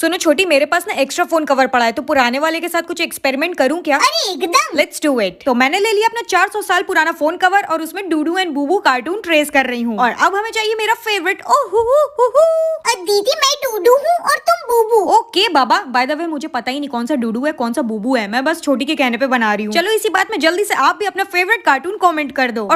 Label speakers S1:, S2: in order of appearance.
S1: सुनो छोटी मेरे पास ना एक्स्ट्रा फोन कवर पड़ा है तो पुराने वाले के साथ कुछ एक्सपेरिमेंट करूं क्या अरे एकदम लेट्स डू इट तो मैंने ले लिया अपना 400 साल पुराना फोन कवर और उसमें Dudu and Bubu cartoon trace कर रही हूँ और अब हमें चाहिए मेरा फेवरेट ओह oh, दीदी मैं डूडू हूँ और तुम बूबू ओके बाबा बाय द वे मुझे पता ही नहीं कौन सा डूडू है कौन सा बूबू है मैं बस छोटी के कहने पे बना रही हूँ चलो इसी बात में जल्दी से आप भी अपना फेवरेट कार्टून कॉमेंट कर दो और